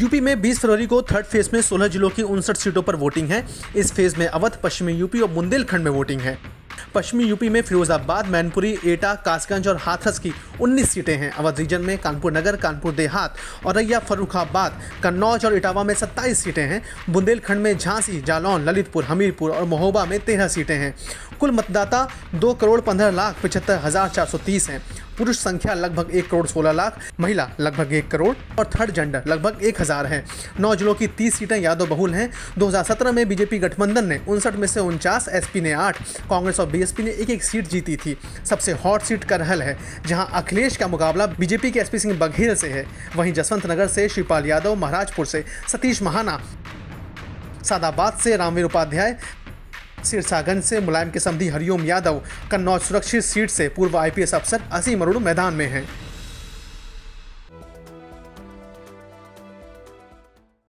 UP में 20 फरवरी को third phase में 16 जिलों की उनसठ सीटों पर वोटिंग है इस फेज में अवध पश्चिमी यूपी और बुंदेलखंड में वोटिंग है पश्चिमी यूपी में फिरोजाबाद मैनपुरी एटा कासगंज और हाथरस की 19 सीटें हैं अवध रीजन में कानपुर नगर कानपुर देहात औरैया फर्रुखाबाद कन्नौज और इटावा में 27 सीटें हैं बुंदेलखंड में झांसी जालौन ललितपुर हमीरपुर और महोबा में 13 सीटें हैं कुल मतदाता दो करोड़ पंद्रह लाख पचहत्तर हज़ार चार सौ तीस हैं पुरुष संख्या लगभग एक करोड़ सोलह लाख महिला लगभग एक करोड़ और थर्ड जेंडर लगभग एक हज़ार है नौ जिलों की तीस सीटें यादव बहुल हैं 2017 में बीजेपी गठबंधन ने उनसठ में से उनचास एस ने आठ कांग्रेस और बीएसपी ने एक एक सीट जीती थी सबसे हॉट सीट करहल है जहाँ अखिलेश का मुकाबला बीजेपी के एस सिंह बघेल से है वहीं जसवंत नगर से शिवपाल यादव महाराजपुर से सतीश महाना सादाबाद से रामवीर उपाध्याय सिरसागंज से मुलायम किसमदी हरिओम यादव कन्नौज सुरक्षित सीट से पूर्व आईपीएस अफसर असीम अरुण मैदान में हैं